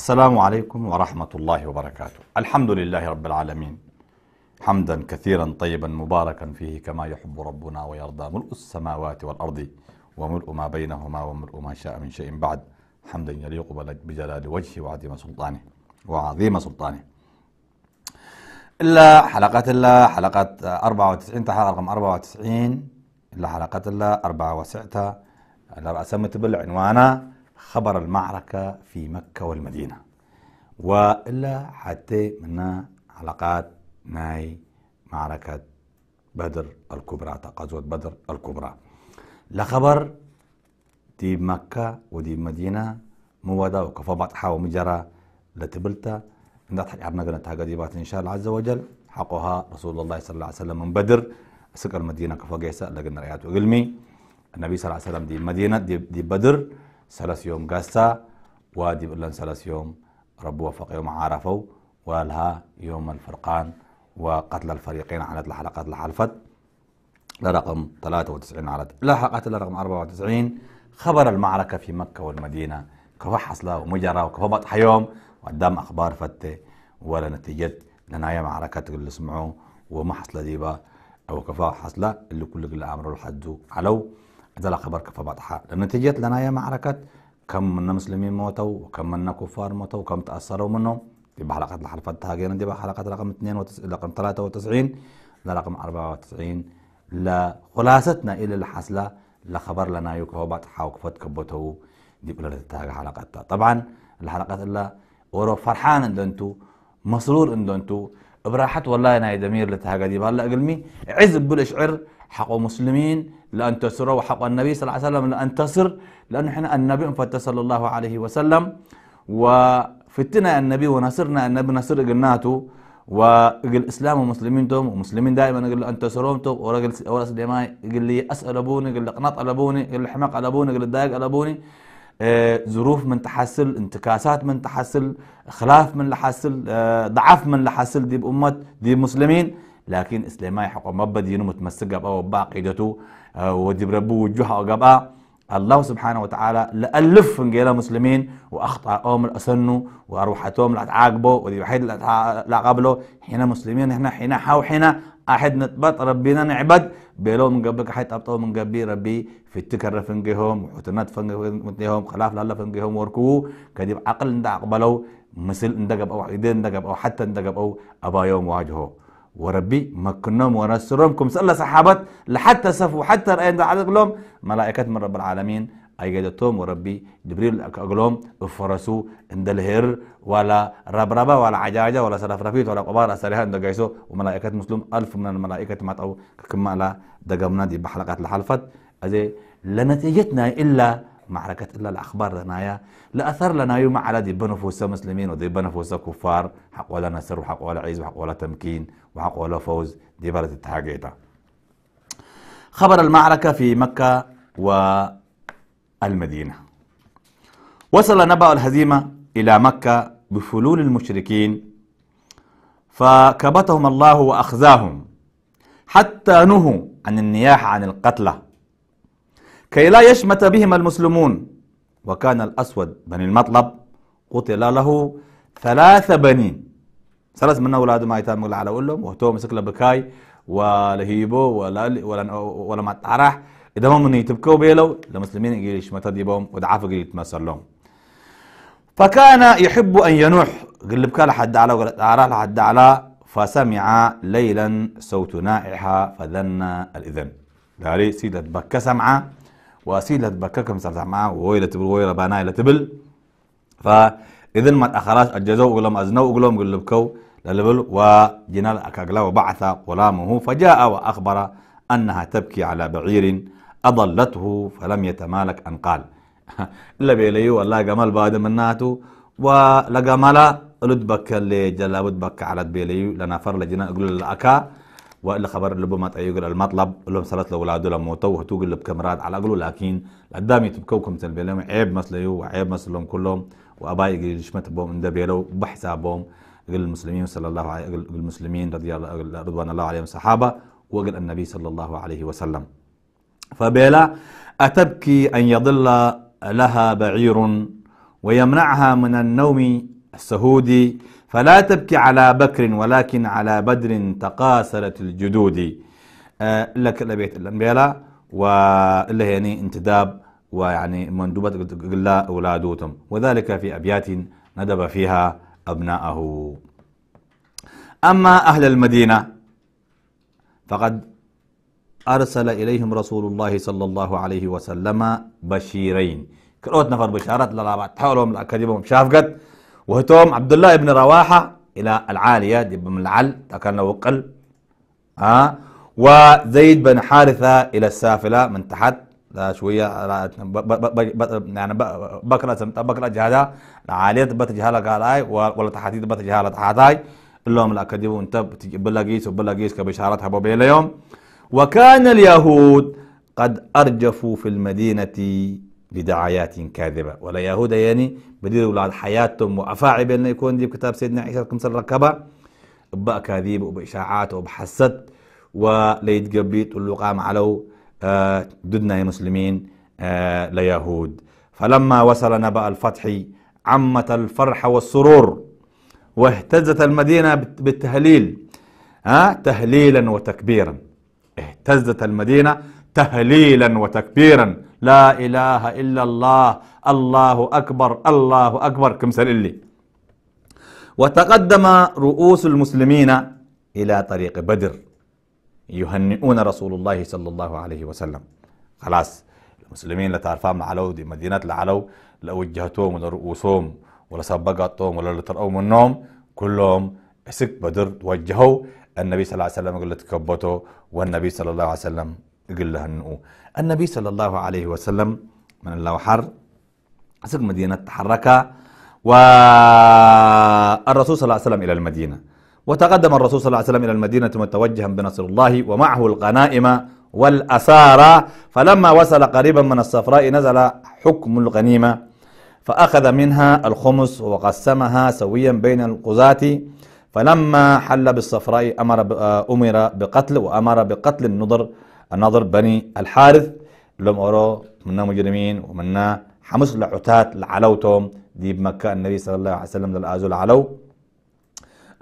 السلام عليكم ورحمة الله وبركاته الحمد لله رب العالمين حمدا كثيرا طيبا مباركا فيه كما يحب ربنا ويرضى ملء السماوات والأرض وملء ما بينهما وملء ما شاء من شيء بعد حمدا يليق بجلال وجهه وعظيم سلطانه وعظيم سلطانه إلا حلقات الله حلقة 94 تحقق رقم 94 إلا حلقات الله أنا أسمت بالعنوانة خبر المعركة في مكة والمدينة وإلا حتى منا علاقات ناي معركة بدر الكبرى تقاضوة بدر الكبرى لخبر دي مكة ودي مدينة وكفا بعض بطحة مجرى لتبلتا عندها حق عبنا قلنا تهاجد إن شاء الله عز وجل حقها رسول الله صلى الله عليه وسلم من بدر سكر المدينة كفا قيسة لقنا رأيات وقلمي النبي صلى الله عليه وسلم دي مدينة دي, دي بدر يوم قاسة وادي ዋዲብ ثلاث يوم رب وفق يوم ዓረፈው والها يوم الفرقان وقتل الفريقين على الحلقات الحلفت لرقم 93 على لاحقت لرقم 94 خبر المعركة في مكة والمدينة كفحص له ومجرى وكفبط حيوم وقدام أخبار فتة ولا نتيجة لنهاية معركة اللي سمعوا وما حصلة ديبا أو كفا حصلة اللي كل اللي أمروا الحد علو زلق بركة فبطحة نتيجة لنا يا معركة كم من مسلمين موتوا وكم من كفار موتوا وكم تأثروا منهم دي بحلقة الحلفة تهاجينا دي بحلقة رقم 2 وتس... رقم 93 لرقم 94 لخلاصتنا إلى الحصلة لخبر لنا بعض بطحة وكفت كبتوا دي بلا حلقة حلقتها طبعا الحلقة إلا ورو فرحان اندنتو مسرور اندنتو براحت والله ناي دمير لتهاجي دي بهلا قلمي عز بلشعر حق المسلمين لأن تسر وحق النبي صلى الله عليه وسلم لأن تسر لأن إحنا النبي انفتى صلى الله عليه وسلم وفتنا النبي ونصرنا النبي نصر قلناته وقل الإسلام ومسلمين توم ومسلمين دائما يقول أن تسرهم توم ورجل ورأس دماء قل لي أسأل أبوني قل قناط على أبوني قل حماق على أبوني قل دايق على أبوني آه، ظروف من تحصل انتكاسات من تحصل خلاف من لحصل آه، ضعف من لحصل دي بأمة دي مسلمين لكن إسلامي حق badiyinu mutmasig gaba waba aqidatu wadibrabu wujuha gaba الله سبحانه وتعالى لألف من جيل مسلمين وأخطأهم الأسنوا وأروحتهم لا تعاقبوا والوحيد لا قبله حين مسلمين احنا حين حاو حين أحد نتبط ربنا نعبد بيلو من قبلك حيت أبطوا من قبلي ربي في التكر فنجهم وحتنات فنجهم خلاف لله فنجهم وركو كذب عقل ندع مثل ندقب أو ندقب أو حتى ندقب أو أبا يوم واجهه وربي مكنهم ونصرهم سألة صحابات لحتى سفوا حتى رأينا ده لهم ملائكة من رب العالمين أيجدتهم وربي جبريل أقلهم فرسو اندلهر ولا ربا ولا عجاجة ولا سرفرفيت ولا قبار أسرها عند جيسو وملائكة مسلم ألف من الملائكة ما أو كما على دقمنا دي بحلقات الحلفت أزي لنتيجتنا إلا معركة إلا الأخبار لنايا لأثر لنا يوم على دي بنفوس مسلمين ودي بنفوس كفار حق ولا نصر وحق ولا عز وحق ولا تمكين وحق ولا فوز دي بلد التحقيقة خبر المعركة في مكة والمدينة وصل نبأ الهزيمة إلى مكة بفلول المشركين فكبتهم الله وأخزاهم حتى نهوا عن النياح عن القتلى كي لا يشمت بهما المسلمون وكان الأسود بني المطلب قتل له ثلاثة بنين ثلاث من أولاده ما يتم على أولهم وهتو مسك بكاي ولهيبو ولا ولا ولا ما تعرح إذا هم من يتبكوا بيلو المسلمين يجي يشمتد يبهم ودعاف يجي يتمسر لهم فكان يحب أن ينوح قل كان حد على وقال أعراه لحد على فسمع ليلا صوت نائحة فذن الإذن داري سيدة بك سمعه واسيل هتبككم سمسح معه وويلة تبل وويلة باناي تبل فاذا ما أخراج الجزاء قلهم أزنو قلهم قل بكو للبل وجنال أكاقلا وبعث غلامه فجاء وأخبر أنها تبكي على بعير أضلته فلم يتمالك أن قال إلا بيليو والله جمال بعد مناته ولقى ملا لدبك اللي جلا بدبك على بيليو فر لجنا قل الأكا والا خبر اللي ما تأيقل المطلب لهم صلاة لاولاده لما تو اللي كاميرات على الاقل لكن قدام يتبكوكم تنبيلهم عيب مثليو وعيب مثلهم كلهم واباي ما شمت بهم اندبيلو بحسابهم قل المسلمين صلى الله عليه المسلمين رضي الله رضوان الله عليهم صحابه وقل النبي صلى الله عليه وسلم فبيلا أتبكي أن يضل لها بعير ويمنعها من النوم السهودي فلا تبكي على بكر ولكن على بدر تقاسرت الجدود آه، لك لبيت الأنبياء وإلا يعني انتداب ويعني مندوبة قلا أولادوتم وذلك في أبيات ندب فيها أبناءه أما أهل المدينة فقد أرسل إليهم رسول الله صلى الله عليه وسلم بشيرين كروت نفر بشارات للا تحولهم كذبهم شافقت وهتوم عبد الله بن رواحة إلى العالية دي من العل كان وقل ها آه وزيد بن حارثة إلى السافلة من تحت لا شوية يعني بكرة بكرة جهالة العالية تبت جهالة قال آي ولا تحت تبت جهالة اي اللهم الاكاديمي وانت بلاقيس وبلاقيس كبشارتها بوبي اليوم وكان اليهود قد أرجفوا في المدينة بدعايات كاذبة ولا يهود يعني بديروا أولاد حياتهم وأفاعي بأن يكون دي بكتاب سيدنا عيسى كم سر بقى بأكاذيب وبإشاعات وبحسد وليتقبيت اللقام علو آه ضدنا يا مسلمين آه ليهود فلما وصل نبأ الفتح عمت الفرح والسرور واهتزت المدينة بالتهليل ها آه تهليلا وتكبيرا اهتزت المدينة تهليلا وتكبيرا لا إله إلا الله الله أكبر الله أكبر كم سنة لي وتقدم رؤوس المسلمين إلى طريق بدر يهنئون رسول الله صلى الله عليه وسلم خلاص المسلمين لتعرفهم تعرفها دي مدينة لعلو لوجهتهم ولا رؤوسهم ولا سبقتهم ولا لترأوا منهم كلهم اسك بدر توجهوا النبي صلى الله عليه وسلم قلت كبته والنبي صلى الله عليه وسلم قلهنو النبي صلى الله عليه وسلم من الله حر سق مدينة تحرك والرسول صلى الله عليه وسلم إلى المدينة وتقدم الرسول صلى الله عليه وسلم إلى المدينة متوجها بنصر الله ومعه الغنائم والأسارى فلما وصل قريبا من الصفراء نزل حكم الغنيمة فأخذ منها الخمس وقسمها سويا بين القزاة فلما حل بالصفراء أمر آه، أمر بقتل وأمر بقتل النضر النظر بني الحارث لم أورو منا مجرمين ومنا حمس لعتات لعلوتهم دي بمكة النبي صلى الله عليه وسلم للآزو لعلو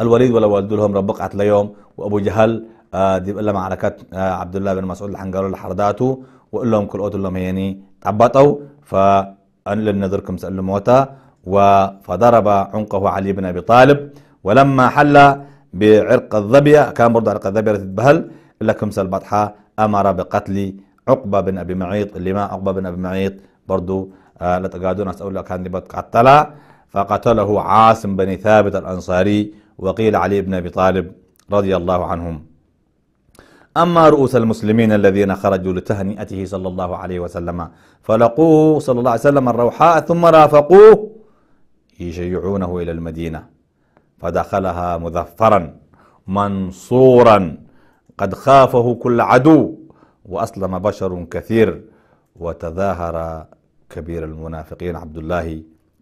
الوليد ولا والد لهم رب ربق ليوم وأبو جهل آه، دي بقول معركة آه، عبد الله بن مسعود الحنقار لحرداته وقل لهم كل قوتهم يعني تعبطوا فأن نذركم سألوا موتا فضرب عنقه علي بن أبي طالب ولما حل بعرق الظبية كان برضه عرق الظبية تتبهل لكم سأل بطحة امر بقتل عقبه بن ابي معيط اللي ما عقبه بن ابي معيط برضو آه تقادون أسأل لك لبت قتلا فقتله عاصم بن ثابت الانصاري وقيل علي بن ابي طالب رضي الله عنهم أما رؤوس المسلمين الذين خرجوا لتهنئته صلى الله عليه وسلم فلقوه صلى الله عليه وسلم الروحاء ثم رافقوه يشيعونه إلى المدينة فدخلها مذفرا منصورا قد خافه كل عدو وأسلم بشر كثير وتظاهر كبير المنافقين عبد الله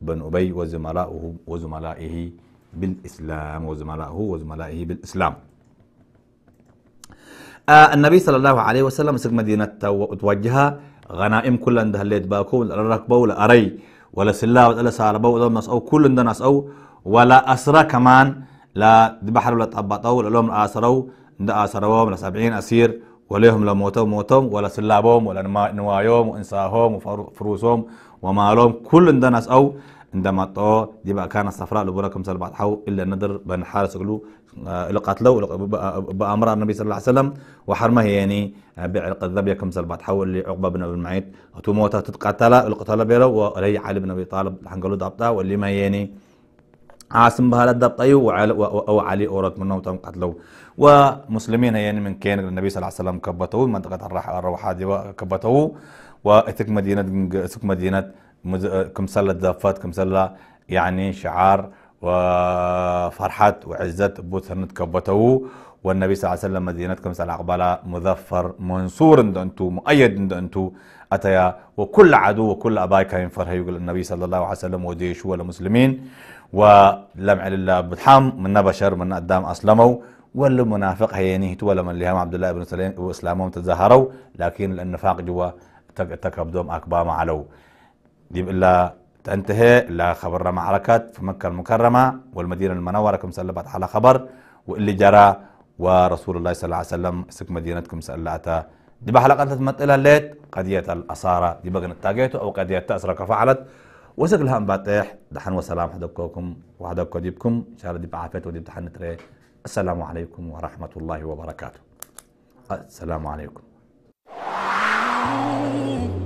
بن أبي وزملائه وزملائه بالإسلام وزملائه وزملائه بالإسلام آه النبي صلى الله عليه وسلم سق مدينة توجهها غنائم كل عندها اللي تباكو ولا ركبوا ولا أري ولا سلا ولا ساربوا ولا او كل عندنا نص او ولا أسرى كمان لا ذبحوا ولا تعبطوا ولا لهم آسروا دا سروهم لسبعين أسير وليهم لموتهم موتهم ولا نوايهم وإنساهم وفروسهم ومالهم كل اندناس أو عندما دي بقى كان الصفراء لبركم سلبات حو إلا ندر بن حارس قلو قتلو بأمر النبي صلى الله عليه وسلم وحرمه يعني بعرق الذبية كم سلبات حو اللي عقبة بن أبي معيط تو موتا تتقتل القتل بيرو ولي علي بن أبي طالب حنقلو دابتا واللي ما يعني عاصم بها للدبطي وعلي أورد منهم تم قتلوا ومسلمين يعني من كان النبي صلى الله عليه وسلم كبتوا منطقة الراحه الروحة دي كبتوا واتك مدينة اتك مدينة كم سلة دافات كم سلة يعني شعار وفرحات وعزة بوثرنت كبتوا والنبي صلى الله عليه وسلم مدينتكم سال عقبالا مظفر منصور أنتو مؤيد أنتو أتيا وكل عدو وكل كان فرح يقول النبي صلى الله عليه وسلم وديشوا المسلمين ولمع لله بتحام من بشر من قدام أسلموا ولا منافق تو ولا من لهم عبد الله بن سليم وإسلامهم تظاهروا لكن النفاق جوا تكبدهم أكبام علو دي بالله تنتهي لا خبرنا معركة في مكة المكرمة والمدينة المنورة كم سلبت على خبر واللي جرى ورسول الله صلى الله عليه وسلم سك مدينتكم سألعتا دي بحلقة إلى الليت قضية الأسارة دي بغن التاقيتو أو قضية تأسرة كفعلت وسك لها باتيح دحن وسلام حدكوكم وحدكو ديبكم إن شاء الله دي بعافيت ودي بتحن تري السلام عليكم ورحمة الله وبركاته السلام عليكم